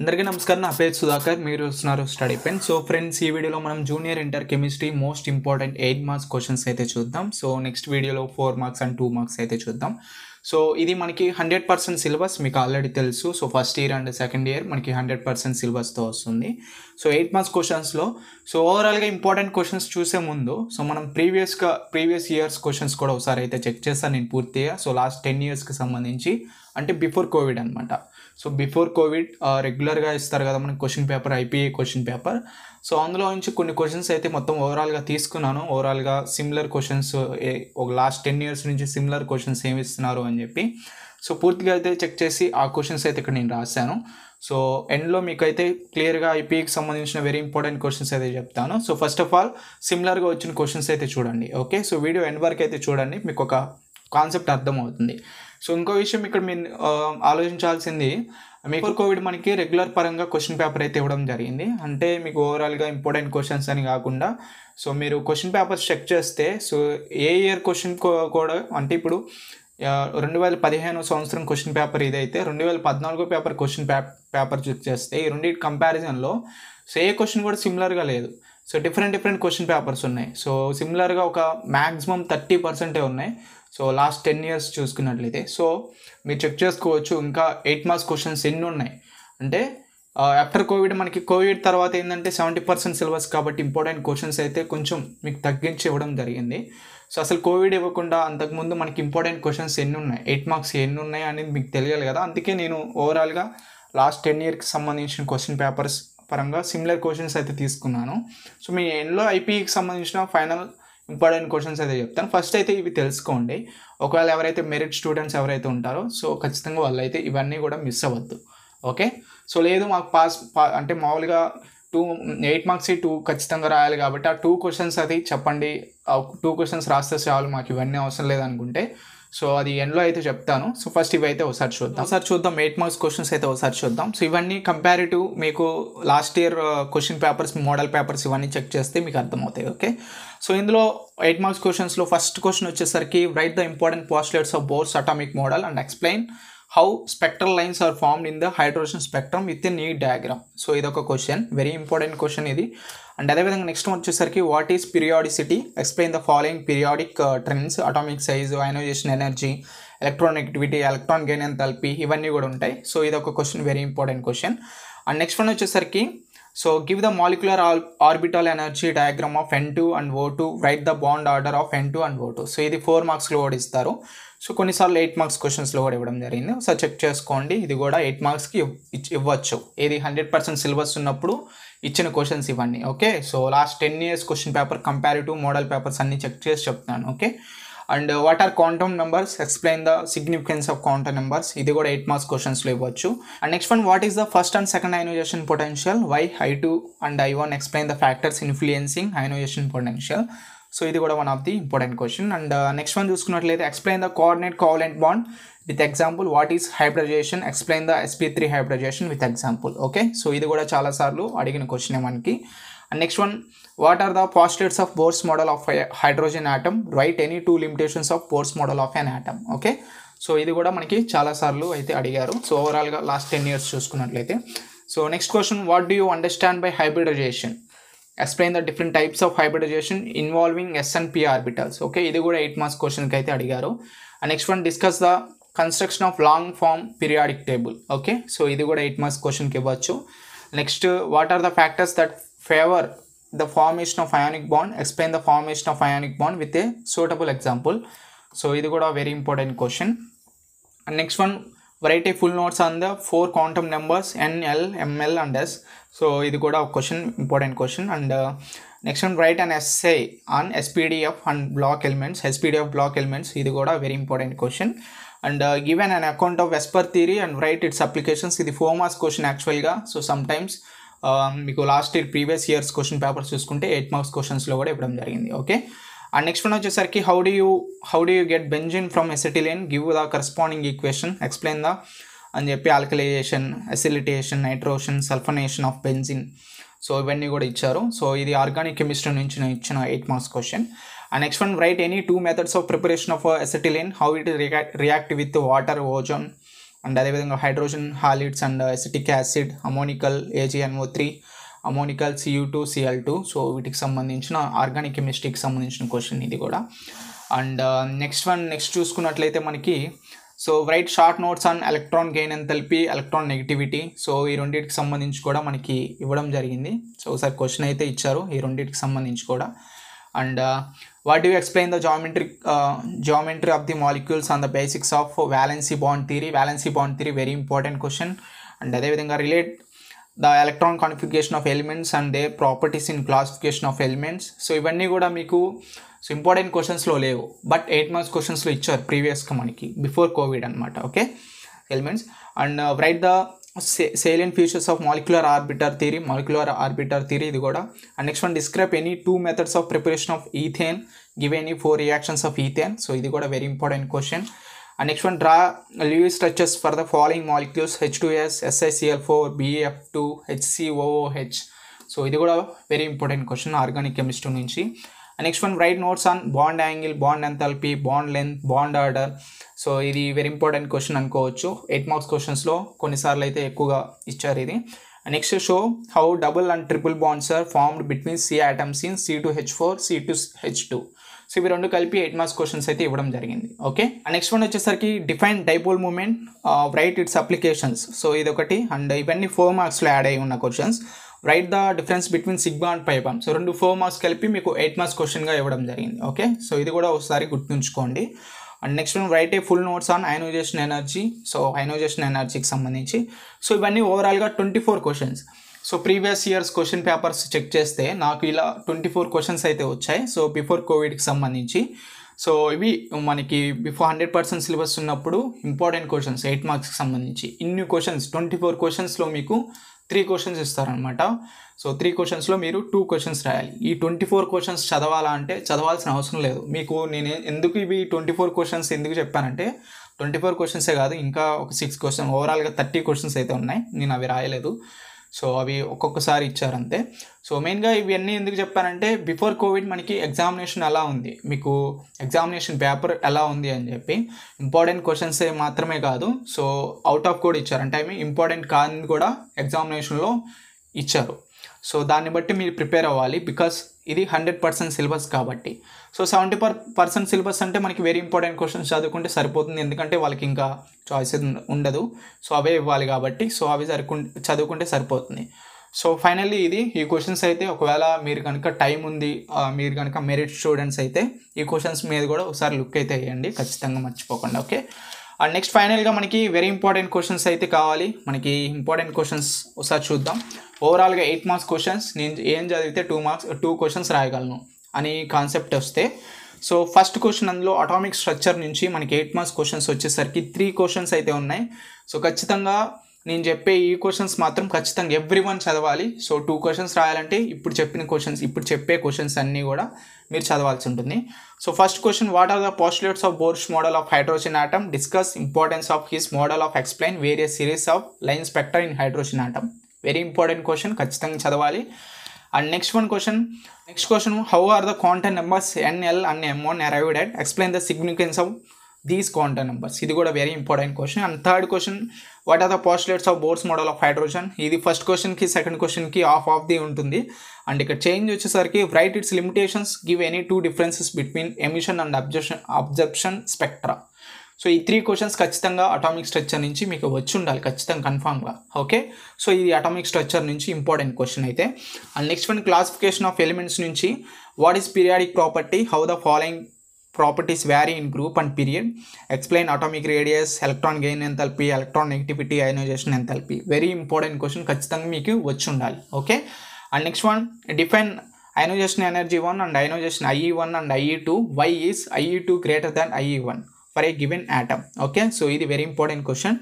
అందరికీ నమస్కారం నా పేరు సుధాకర్ మీరు వస్తున్నారు స్టడీ పెన్ సో ఫ్రెండ్స్ ఈ వీడియోలో మనం junior inter chemistry most important eight marks questions అయితే చూద్దాం సో నెక్స్ట్ వీడియోలో four marks and two marks అయితే చూద్దాం సో ఇది మనకి హండ్రెడ్ పర్సెంట్ సిలబస్ మీకు ఆల్రెడీ తెలుసు so first year and second year మనకి హండ్రెడ్ పర్సెంట్ సిలబస్తో వస్తుంది సో ఎయిట్ మార్క్స్ క్వశ్చన్స్లో సో ఓవరాల్గా ఇంపార్టెంట్ క్వశ్చన్స్ చూసే ముందు సో మనం ప్రీవియస్గా ప్రీవియస్ ఇయర్స్ క్వశ్చన్స్ కూడా ఒకసారి అయితే చెక్ చేస్తాను నేను పూర్తిగా సో లాస్ట్ టెన్ ఇయర్స్కి సంబంధించి అంటే బిఫోర్ కోవిడ్ అనమాట సో బిఫోర్ కోవిడ్ రెగ్యులర్గా ఇస్తారు కదా మనకి question paper IPA question paper so అందులో నుంచి కొన్ని క్వశ్చన్స్ అయితే మొత్తం ఓవరాల్గా తీసుకున్నాను ఓవరాల్గా సిమిలర్ క్వశ్చన్స్ ఒక లాస్ట్ టెన్ ఇయర్స్ నుంచి సిమిలర్ క్వశ్చన్స్ ఏమి ఇస్తున్నారు అని చెప్పి సో పూర్తిగా అయితే చెక్ చేసి ఆ క్వశ్చన్స్ అయితే ఇక్కడ నేను రాశాను సో ఎండ్లో మీకైతే క్లియర్గా ఐపీఏకి సంబంధించిన వెరీ ఇంపార్టెంట్ క్వశ్చన్స్ అయితే చెప్తాను సో ఫస్ట్ ఆఫ్ ఆల్ సిమిలర్గా వచ్చిన క్వశ్చన్స్ అయితే చూడండి ఓకే సో వీడియో ఎండ్ వరకు అయితే చూడండి మీకు ఒక కాన్సెప్ట్ అర్థమవుతుంది సో ఇంకో విషయం ఇక్కడ మీ ఆలోచించాల్సింది మీకు కోవిడ్ మనకి రెగ్యులర్ పరంగా క్వశ్చన్ పేపర్ అయితే ఇవ్వడం జరిగింది అంటే మీకు ఓవరాల్గా ఇంపార్టెంట్ క్వశ్చన్స్ అని కాకుండా సో మీరు క్వశ్చన్ పేపర్స్ చెక్ చేస్తే సో ఏ ఇయర్ క్వశ్చన్ కూడా అంటే ఇప్పుడు రెండు వేల పదిహేను సంవత్సరం క్వశ్చన్ పేపర్ ఇదైతే రెండు వేల పద్నాలుగో పేపర్ క్వశ్చన్ పేపర్ చెక్ చేస్తే ఈ రెండింటి కంపారిజన్లో సో ఏ క్వశ్చన్ కూడా సిమిలర్గా లేదు so different different question papers ఉన్నాయి సో సిమిలర్గా ఒక మ్యాక్సిమం థర్టీ పర్సెంటే ఉన్నాయి సో లాస్ట్ టెన్ ఇయర్స్ చూసుకున్నట్లయితే సో మీరు చెక్ చేసుకోవచ్చు ఇంకా ఎయిట్ మార్క్స్ క్వశ్చన్స్ ఎన్ని ఉన్నాయి అంటే ఆఫ్టర్ కోవిడ్ మనకి కోవిడ్ తర్వాత ఏంటంటే సెవెంటీ పర్సెంట్ సిలబస్ కాబట్టి ఇంపార్టెంట్ క్వశ్చన్స్ అయితే కొంచెం మీకు తగ్గించి ఇవ్వడం జరిగింది సో అసలు కోవిడ్ ఇవ్వకుండా అంతకుముందు మనకి ఇంపార్టెంట్ క్వశ్చన్స్ ఎన్ని ఉన్నాయి ఎయిట్ మార్క్స్ ఎన్ని ఉన్నాయి అనేది మీకు తెలియాలి కదా అందుకే నేను ఓవరాల్గా లాస్ట్ టెన్ ఇయర్కి సంబంధించిన క్వశ్చన్ పేపర్స్ పరంగా సిమిలర్ క్వశ్చన్స్ అయితే తీసుకున్నాను సో మీ ఎండ్లో ఐపీకి e సంబంధించిన ఫైనల్ ఇంపార్టెంట్ క్వశ్చన్స్ అయితే చెప్తాను ఫస్ట్ అయితే ఇవి తెలుసుకోండి ఒకవేళ ఎవరైతే మెరిట్ స్టూడెంట్స్ ఎవరైతే ఉంటారో సో ఖచ్చితంగా వాళ్ళు అయితే ఇవన్నీ కూడా మిస్ అవ్వద్దు ఓకే సో లేదు మాకు పాస్ అంటే మామూలుగా టూ ఎయిట్ మార్క్స్ టూ ఖచ్చితంగా రాయాలి కాబట్టి ఆ టూ క్వశ్చన్స్ అది చెప్పండి టూ క్వశ్చన్స్ రాస్తే చాలు మాకు ఇవన్నీ అవసరం లేదనుకుంటే సో అది ఎండ్లో అయితే చెప్తాను సో ఫస్ట్ ఇవి అయితే ఒకసారి చూద్దాం hmm. ఒకసారి చూద్దాం ఎయిట్ మార్క్స్ క్వశ్చన్స్ అయితే ఒకసారి చూద్దాం సో ఇవన్నీ కంపారిటివ్ మీకు last year question papers model papers ఇవన్నీ చెక్ చేస్తే మీకు అర్థమవుతాయి ఓకే సో ఇందులో ఎయిట్ మార్క్స్ క్వశ్చన్స్లో ఫస్ట్ క్వశ్చన్ వచ్చేసరికి write the important postulates of Bohr's atomic model and explain how spectral lines are formed in the hydrogen spectrum with in ఈ diagram so ఇదొక question very important question ఇది and అదేవిధంగా next వచ్చేసరికి what is periodicity explain the following periodic trends atomic size ionisation energy negativity electron gain తల్పి ఇవన్నీ కూడా ఉంటాయి so ఇది ఒక question very important question and next one వచ్చేసరికి so give the molecular orbital energy diagram of N two and O two write the bond order of N two and O two so ఇది four మార్క్స్లో కూడా ఇస్తారు so కొన్నిసార్లు eight marks క్వశ్చన్స్లో కూడా ఇవ్వడం జరిగింది సో చెక్ చేసుకోండి ఇది కూడా ఎయిట్ మార్క్స్కి ఇవ్వచ్చు ఇది హండ్రెడ్ పర్సెంట్ సిలబస్ ఉన్నప్పుడు ఇచ్చిన క్వశ్చన్స్ ఇవన్నీ okay so last ten years question paper comparative model papers అన్ని చెక్ చేసి చెప్తాను okay and what are quantum numbers explain the significance of quantum numbers ఇది కూడా ఎయిట్ మార్క్స్ క్వశ్చన్స్లో ఇవ్వచ్చు and next one what is the first and second ionisation potential why I two and I one explain the factors influencing ionisation potential so ఇది కూడా one of the important question and next one చూసుకున్నట్లయితే explain the coordinate covalent bond with example what is hybridisation explain the sp three hybridisation with example okay so ఇది కూడా చాలాసార్లు అడిగిన question మనకి and next one what are the positives of Bohr's model of hydrogen atom write any two limitations of Bohr's model of an atom okay so ఇది కూడా మనకి చాలాసార్లు అయితే అడిగారు సో ఓవరాల్గా లాస్ట్ టెన్ ఇయర్స్ చూసుకున్నట్లయితే so next question what do you understand by hybridisation explain the different types of hybridisation involving s and p orbitals okay ఇది కూడా ఎయిట్ మార్క్స్ క్వశ్చన్కి అయితే అడిగారు and next one discuss the construction of long form periodic table okay so ఇది కూడా eight marks క్వశ్చన్కి ఇవ్వచ్చు next what are the factors that favour the formation of ionic bond explain the formation of ionic bond with a suitable example so ఇది కూడా very important question and next one variety full notes notes on the four quantum numbers n, l, m, l and s. So, this is question question, important question write and essay on s p d f and block elements s p d f block elements ఇది కూడా very important question and given an account of VSEPR theory and write its applications ఇది four marks question యాక్చువల్గా so sometimes మీకు last year previous years question papers చూసుకుంటే eight marks క్వశ్చన్స్లో కూడా ఇవ్వడం జరిగింది ఓకే అండ్ నెక్స్ట్ వన్ వచ్చేసరికి how do you how do you get benzene from acetylene give the corresponding equation explain the అని చెప్పి alkylation acylation nitration sulphonation of benzene so ఇవన్నీ కూడా ఇచ్చారు సో ఇది ఆర్గానిక్ కెమిస్ట్రీ నుంచి నేను ఇచ్చిన eight marks question and next one write any two methods of preparation of acetylene how it react with water ozone and అదేవిధంగా hydrogen halides and acetic acid ammoniacal AGNO three ammoniacal CU two CL two so వీటికి సంబంధించిన organic కెమిస్ట్రీకి సంబంధించిన question ఇది కూడా and next one next చూసుకున్నట్లయితే మనకి so write short notes on electron gain అని తెలిపి ఎలక్ట్రాన్ నెగిటివిటీ సో ఈ రెండింటికి సంబంధించి కూడా మనకి ఇవ్వడం జరిగింది సో ఒకసారి క్వశ్చన్ అయితే ఇచ్చారు ఈ రెండింటికి సంబంధించి కూడా and what you explain the geometry geometry of the molecules on the basics of valency bond theory valency bond theory very important question and అదేవిధంగా relate the electron configuration of elements and they properties in classification of elements so ఇవన్నీ కూడా మీకు so important క్వశ్చన్స్లో లేవు but eight months క్వశ్చన్స్లో ఇచ్చారు ప్రీవియస్గా మనకి before Covid అనమాట okay elements and write the salient features of molecular orbital theory molecular orbital theory ఇది కూడా and next one describe any two methods of preparation of ethane give any four reactions of ethane so ఇది కూడా very important question next one draw Lewis structures for the following molecules H two S SICL four BF two HCOH so ఇది కూడా very important question organic chemistry నుంచి next one write notes on bond angle bond enthalpy bond length bond order so ఇది very important question అనుకోవచ్చు eight marks క్వశ్చన్స్లో కొన్నిసార్లు అయితే ఎక్కువగా ఇచ్చారు ఇది next show how double and triple bonds are formed between C atoms in C two H four C two H two so ఇవి రెండు కలిపి ఎయిట్ మార్క్స్ క్వశ్చన్స్ అయితే ఇవ్వడం జరిగింది ఓకే నెక్స్ట్ వన్ వచ్చేసరికి define dipole moment write its applications so ఇది ఒకటి అండ్ ఇవన్నీ ఫోర్ మార్క్స్లో యాడ్ అయి ఉన్న questions write the difference between sigma and pi bond so రెండు ఫోర్ మార్క్స్ కలిపి మీకు ఎయిట్ మార్క్స్ క్వశ్చన్గా ఇవ్వడం జరిగింది ఓకే సో ఇది కూడా ఒకసారి గుర్తుంచుకోండి and next one write a full notes on ionisation energy so ionisation ఎనర్జీకి సంబంధించి సో ఇవన్నీ ఓవరాల్గా twenty four questions so previous years question papers check చేస్తే నాకు ఇలా ట్వంటీ ఫోర్ క్వశ్చన్స్ అయితే వచ్చాయి సో బిఫోర్ కోవిడ్కి సంబంధించి సో ఇవి మనకి బిఫోర్ హండ్రెడ్ పర్సెంట్ సిలబస్ ఉన్నప్పుడు ఇంపార్టెంట్ క్వశ్చన్స్ ఎయిట్ మార్క్స్కి సంబంధించి ఇన్ని క్వశ్చన్స్ ట్వంటీ ఫోర్ క్వశ్చన్స్లో మీకు త్రీ క్వశ్చన్స్ ఇస్తారనమాట సో త్రీ క్వశ్చన్స్లో మీరు టూ క్వశ్చన్స్ రాయాలి ఈ ట్వంటీ ఫోర్ క్వశ్చన్స్ చదవాలా అంటే చదవాల్సిన అవసరం లేదు మీకు నేను ఎందుకు ఇవి ట్వంటీ ఫోర్ క్వశ్చన్స్ ఎందుకు చెప్పానంటే ట్వంటీ ఫోర్ క్వశ్చన్సే కాదు ఇంకా ఒక సిక్స్ క్వశ్చన్ ఓవరాల్గా థర్టీ క్వశ్చన్స్ అయితే ఉన్నాయి నేను అవి రాయలేదు సో అవి ఒక్కొక్కసారి ఇచ్చారంతే సో మెయిన్గా ఇవన్నీ ఎందుకు చెప్పానంటే బిఫోర్ కోవిడ్ మనకి ఎగ్జామినేషన్ ఎలా ఉంది మీకు ఎగ్జామినేషన్ పేపర్ ఎలా ఉంది అని చెప్పి ఇంపార్టెంట్ క్వశ్చన్స్ మాత్రమే కాదు సో అవుట్ ఆఫ్ కూడా ఇచ్చారు అంటే ఐ ఇంపార్టెంట్ కాదని కూడా ఎగ్జామినేషన్లో ఇచ్చారు సో దాన్ని బట్టి మీరు ప్రిపేర్ అవ్వాలి బికాస్ ఇది హండ్రెడ్ పర్సెంట్ సిలబస్ కాబట్టి so seventy per percent syllabus అంటే మనకి వెరీ ఇంపార్టెంట్ క్వశ్చన్స్ చదువుకుంటే సరిపోతుంది ఎందుకంటే వాళ్ళకి ఇంకా చాయిస్ ఉండదు సో అవే ఇవ్వాలి కాబట్టి సో అవి సరుకు చదువుకుంటే సరిపోతుంది సో ఫైనల్లీ ఇది ఈ క్వశ్చన్స్ అయితే ఒకవేళ మీరు కనుక టైం ఉంది మీరు కనుక మెరిట్ స్టూడెంట్స్ అయితే ఈ క్వశ్చన్స్ మీద కూడా ఒకసారి లుక్ అయితే వేయండి ఖచ్చితంగా మర్చిపోకుండా ఓకే అండ్ నెక్స్ట్ ఫైనల్గా మనకి వెరీ ఇంపార్టెంట్ క్వశ్చన్స్ అయితే కావాలి మనకి ఇంపార్టెంట్ క్వశ్చన్స్ ఒకసారి చూద్దాం ఓవరాల్గా ఎయిట్ మార్క్స్ క్వశ్చన్స్ నేను ఏం చదివితే టూ మార్క్స్ టూ క్వశ్చన్స్ రాయగలను అని కాన్సెప్ట్ వస్తే సో ఫస్ట్ క్వశ్చన్ అందులో అటామిక్ స్ట్రక్చర్ నుంచి మనకి ఎయిట్ మార్క్స్ క్వశ్చన్స్ వచ్చేసరికి త్రీ క్వశ్చన్స్ అయితే ఉన్నాయి సో ఖచ్చితంగా నేను చెప్పే ఈ క్వశ్చన్స్ మాత్రం ఖచ్చితంగా ఎవ్రీ వన్ చదవాలి సో టూ క్వశ్చన్స్ రాయాలంటే ఇప్పుడు చెప్పిన క్వశ్చన్స్ ఇప్పుడు చెప్పే క్వశ్చన్స్ అన్నీ కూడా మీరు చదవాల్సి ఉంటుంది so first question what are the postulates of Bohr's model of hydrogen atom discuss importance of his model of explain various series of line spectra in hydrogen atom very important question ఖచ్చితంగా చదవాలి and next one question next question how are the quantum numbers N L and M on arrived at explain the significance of these quantum numbers ఇది కూడా very important question and third question what are the postulates of Bohr's model of hydrogen ఇది first క్వశ్చన్కి second క్వశ్చన్కి of of the ఉంటుంది and ఇక్కడ change వచ్చేసరికి write its limitations give any two differences between emission and absorption absorption spectra so ఈ three questions ఖచ్చితంగా atomic structure నుంచి మీకు వచ్చి ఉండాలి ఖచ్చితంగా కన్ఫామ్గా ఓకే సో ఇది అటామిక్ స్ట్రక్చర్ నుంచి ఇంపార్టెంట్ క్వశ్చన్ అయితే and next one classification of elements నుంచి what is periodic property how the following properties in group and period explain atomic radius electron gain ఎంత gain ఎలక్ట్రాన్ నెగిటివిటీ అయినోజేషన్ ఎంత enthalpy. Very important question ఖచ్చితంగా మీకు వచ్చి ఉండాలి okay and next one define ionisation energy one and ionisation IE one and IE two why is IE two greater than IE one for a given atom okay so ఇది very important question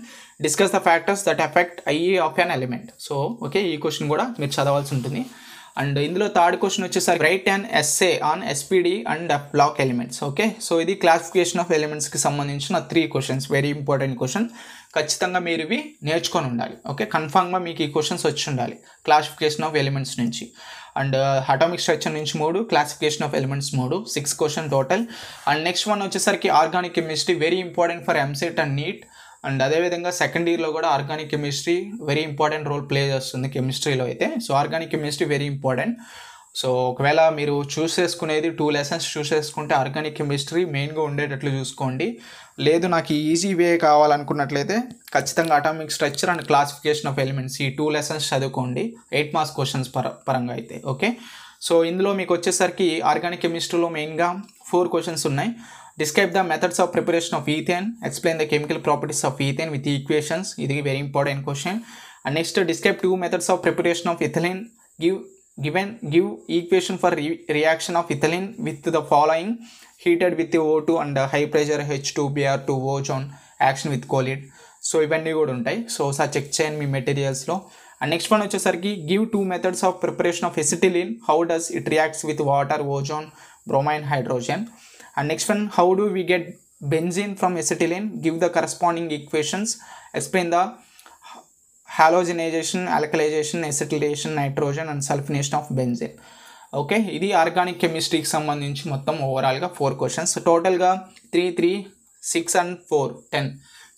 discuss the factors that affect IE of an element so okay ఈ question కూడా మీరు చదవాల్సి ఉంటుంది and ఇందులో third question వచ్చేసరికి write and essay on s p d and block elements okay so ఇది classification of ఎలిమెంట్స్కి సంబంధించిన three questions very important question ఖచ్చితంగా మీరు ఇవి నేర్చుకొని ఉండాలి ఓకే కన్ఫామ్గా మీకు ఈ క్వశ్చన్స్ వచ్చి ఉండాలి క్లాసిఫికేషన్ ఆఫ్ ఎలిమెంట్స్ నుంచి అండ్ అటామిక్ స్ట్రక్చర్ నుంచి మూడు క్లాసిఫికేషన్ ఆఫ్ ఎలిమెంట్స్ మూడు six question total and next one వచ్చేసరికి organic chemistry very important for EAMCET and NEET and అదేవిధంగా సెకండ్ ఇయర్లో కూడా organic chemistry very important role play చేస్తుంది కెమిస్ట్రీలో అయితే so organic chemistry very important so ఒకవేళ మీరు చూస్ చేసుకునేది టూ లెసన్స్ చూస్ చేసుకుంటే ఆర్గానిక్ కెమిస్ట్రీ మెయిన్గా ఉండేటట్లు చూసుకోండి లేదు నాకు ఈజీ వే కావాలనుకున్నట్లయితే ఖచ్చితంగా atomic structure and classification of elements ఈ టూ లెసన్స్ చదువుకోండి ఎయిట్ మార్క్స్ క్వశ్చన్స్ పర పరంగా అయితే ఓకే సో ఇందులో మీకు వచ్చేసరికి ఆర్గానిక్ కెమిస్ట్రీలో మెయిన్గా ఫోర్ క్వశ్చన్స్ ఉన్నాయి describe the methods of preparation of ethane explain the chemical properties of ethane with equations ఇది very important question and next describe two methods of preparation of ethylene give given give equation for re reaction of ethylene with the following heated with O two and high pressure H two BR two ozone action with colloid so ఇవన్నీ కూడా ఉంటాయి so sir check చేయండి మీ మెటీరియల్స్లో and next one వచ్చేసరికి give two methods of preparation of acetylene how does it reacts with water ozone bromine hydrogen And next one, how do we get benzene from acetylene? Give the corresponding equations. Explain the halogenization, alkalization, acetylation, nitrogen and sulfonation of benzene. Okay ఇది organic కెమిస్ట్రీకి సంబంధించి మొత్తం ఓవరాల్గా four questions టోటల్గా three three six and four ten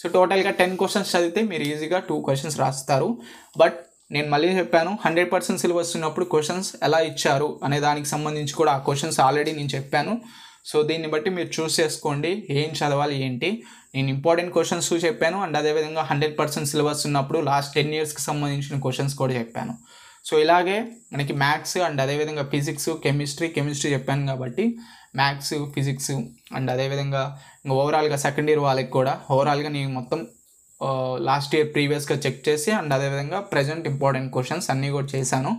so టోటల్గా ten questions చదివితే మీరు ఈజీగా టూ క్వశ్చన్స్ రాస్తారు బట్ నేను మళ్ళీ చెప్పాను హండ్రెడ్ పర్సెంట్ సిలబస్ ఉన్నప్పుడు క్వశ్చన్స్ ఎలా ఇచ్చారు అనే దానికి సంబంధించి కూడా ఆ క్వశ్చన్స్ ఆల్రెడీ నేను చెప్పాను సో దీన్ని బట్టి మీరు చూస్ చేసుకోండి ఏం చదవాలి ఏంటి నేను ఇంపార్టెంట్ క్వశ్చన్స్ చెప్పాను అండ్ అదేవిధంగా హండ్రెడ్ పర్సెంట్ సిలబస్ ఉన్నప్పుడు లాస్ట్ టెన్ ఇయర్స్కి సంబంధించిన క్వశ్చన్స్ కూడా చెప్పాను సో ఇలాగే మనకి మ్యాథ్స్ అండ్ అదేవిధంగా ఫిజిక్స్ కెమిస్ట్రీ కెమిస్ట్రీ చెప్పాను కాబట్టి మ్యాథ్స్ ఫిజిక్స్ అండ్ అదేవిధంగా ఇంకా ఓవరాల్గా సెకండ్ ఇయర్ వాళ్ళకి కూడా ఓవరాల్గా నేను మొత్తం లాస్ట్ ఇయర్ ప్రీవియస్గా చెక్ చేసి అండ్ అదేవిధంగా ప్రజెంట్ ఇంపార్టెంట్ క్వశ్చన్స్ అన్నీ కూడా చేశాను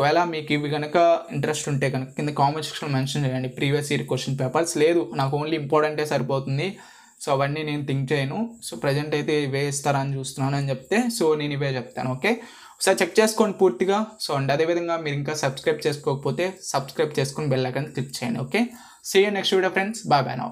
ఒకవేళ మీకు ఇవి కనుక ఇంట్రెస్ట్ ఉంటే కనుక కింద కామెంట్ సెక్షన్లో మెన్షన్ చేయండి ప్రీవియస్ ఇయర్ క్వశ్చన్ పేపర్స్ లేదు నాకు ఓన్లీ ఇంపార్టెంటే సరిపోతుంది సో అవన్నీ నేను థింక్ చేయను సో ప్రజెంట్ అయితే ఇవే ఇస్తారని చూస్తున్నాను అని చెప్తే సో నేను ఇవే చెప్తాను ఓకే ఒకసారి చెక్ చేసుకోండి పూర్తిగా సో అండ్ అదేవిధంగా మీరు ఇంకా సబ్స్క్రైబ్ చేసుకోకపోతే సబ్స్క్రైబ్ చేసుకుని బెల్ ఐకన్ క్లిక్ చేయండి okay see you next video friends bye bye now